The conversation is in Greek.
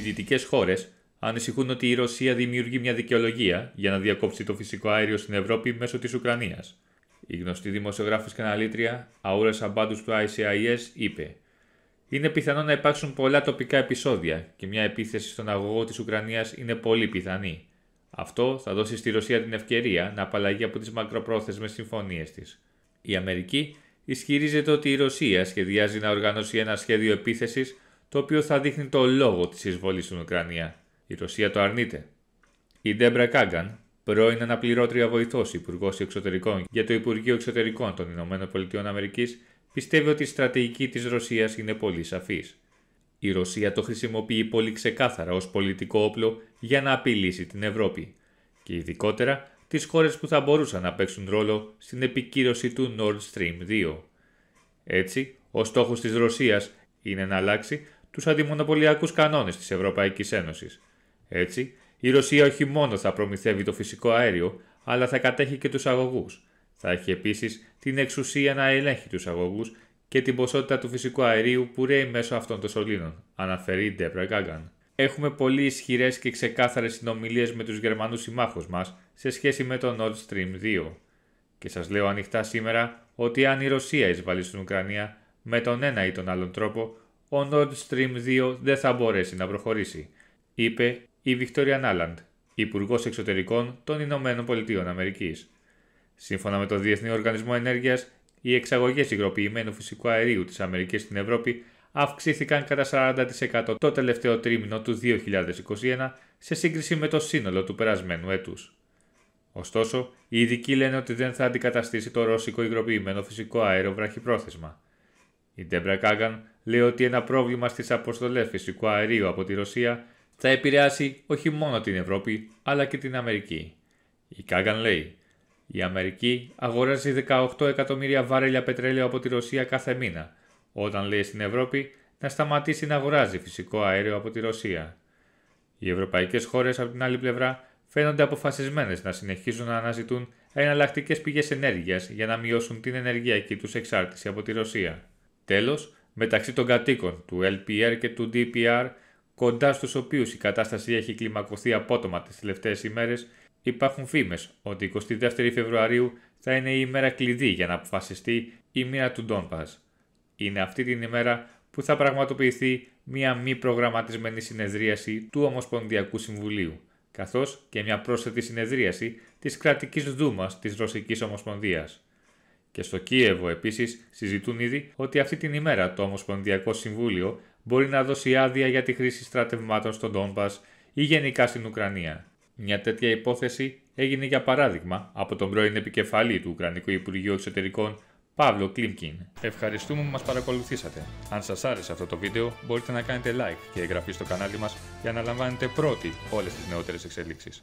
οι δυτικές χώρες ανησυχούν ότι η Ρωσία δημιουργεί μια δικαιολογία για να διακόψει το φυσικό αέριο στην Ευρώπη μέσω της Ουκρανίας. Η γνωστή δημοσιογράφος και αναλύτρια Αούρα Σαμπάντου του ICIS είπε: Είναι πιθανό να υπάρξουν πολλά τοπικά επεισόδια και μια επίθεση στον αγωγό της Ουκρανίας είναι πολύ πιθανή. Αυτό θα δώσει στη Ρωσία την ευκαιρία να απαλλαγεί από τις μακροπρόθεσμες συμφωνίες της. Η Αμερική ισχυρίζεται ότι η Ρωσία σχεδιάζει να οργανώσει ένα σχέδιο επίθεσης το οποίο θα δείχνει το λόγο της εισβολής στην Ουκρανία. Η Ρωσία το αρνείται. Η Ντέμπρα Κάγκαν, πρώην αναπληρώτρια βοηθός Υπουργός Εξωτερικών για το Υπουργείο Εξωτερικών των ΗΠΑ, πιστεύει ότι η στρατηγική της Ρωσίας είναι πολύ σαφής. Η Ρωσία το χρησιμοποιεί πολύ ξεκάθαρα ως πολιτικό όπλο για να απειλήσει την Ευρώπη και ειδικότερα τις χώρες που θα μπορούσαν να παίξουν ρόλο στην επικύρωση του Nord Stream 2. Έτσι, ο στόχος της Ρωσίας είναι να αλλάξει τους αντιμονοπωλιακού κανόνες της Ευρωπαϊκής Ένωσης. Έτσι, η Ρωσία όχι μόνο θα προμηθεύει το φυσικό αέριο, αλλά θα κατέχει και τους αγωγούς. Θα έχει επίσης την εξουσία να ελέγχει τους αγωγούς και την ποσότητα του φυσικού αερίου που ρέει μέσω αυτών των σωλήνων, αναφέρει η Ντέπρα Γκάγκαν. Έχουμε πολύ ισχυρές και ξεκάθαρες συνομιλίες με τους Γερμανούς συμμάχους μας σε σχέση με τον Nord Stream 2. Και σας λέω ανοιχτά σήμερα ότι αν η Ρωσία εισβάλλει στην Ουκρανία με τον ένα ή τον άλλον τρόπο, ο Nord Stream 2 δεν θα μπορέσει να προχωρήσει, είπε η Βικτόρια Νάλαντ, Υπουργός Εξωτερικών των Ηνωμένων Πολιτειών Αμερικής. Σύμφωνα με το Διεθνή Οργανισμό Ενέργειας, οι εξαγωγές υγροποιημένου φυσικού αερίου της Αμερικής στην Ευρώπη αυξήθηκαν κατά 40% το τελευταίο τρίμηνο του 2021 σε σύγκριση με το σύνολο του περασμένου έτους. Ωστόσο, οι ειδικοί λένε ότι δεν θα αντικαταστήσει το ρώσικο υγροποιημένο φυσικό αέριο βραχυπρόθεσμα. Η Ντέμπρα Κάγκαν, λέει ότι ένα πρόβλημα στις αποστολές φυσικού αερίου από τη Ρωσία θα επηρεάσει όχι μόνο την Ευρώπη αλλά και την Αμερική. Η Κάγκαν λέει «Η Αμερική αγοράζει 18 εκατομμύρια βάρελια πετρέλαιο από τη Ρωσία κάθε μήνα, όταν λέει στην Ευρώπη να σταματήσει να αγοράζει φυσικό αέριο από τη Ρωσία». Οι Ευρωπαϊκές χώρες από την άλλη πλευρά φαίνονται αποφασισμένες να συνεχίσουν να αναζητούν εναλλακτικές πηγές ενέργειας για να μειώσουν την ενεργειακή τους εξάρτηση από τη Ρωσία. Τέλος, μεταξύ των κατοίκων του LPR και του DPR, κοντά στους οποίους η κατάσταση έχει κλιμακωθεί απότομα τις τελευταίες ημέρες, υπάρχουν φήμες ότι 22η Φεβρουαρίου θα είναι ημέρα κλειδί για να αποφασιστεί η μοίρα του Ντόνπαζ. Είναι αυτή την ημέρα που θα πραγματοποιηθεί μια μη προγραμματισμένη συνεδρίαση του Ομοσπονδιακού Συμβουλίου, καθώς και μια πρόσθετη συνεδρίαση της κρατικής δούμας της Ρωσικής Ομοσπονδίας. Και στο Κίεβο επίσης συζητούν ήδη ότι αυτή την ημέρα το Ομοσπονδιακό Συμβούλιο μπορεί να δώσει άδεια για τη χρήση στρατευμάτων στον Τόμπα ή γενικά στην Ουκρανία. Μια τέτοια υπόθεση έγινε για παράδειγμα από τον πρώην επικεφαλή του Ουκρανικού Υπουργείου Εξωτερικών Παύλο Κλίμκιν. Ευχαριστούμε που μας παρακολουθήσατε. Αν σας άρεσε αυτό το βίντεο μπορείτε να κάνετε like και εγγραφή στο κανάλι μας για να λαμβάνετε πρώτοι όλες τις νεότερες εξελίξεις.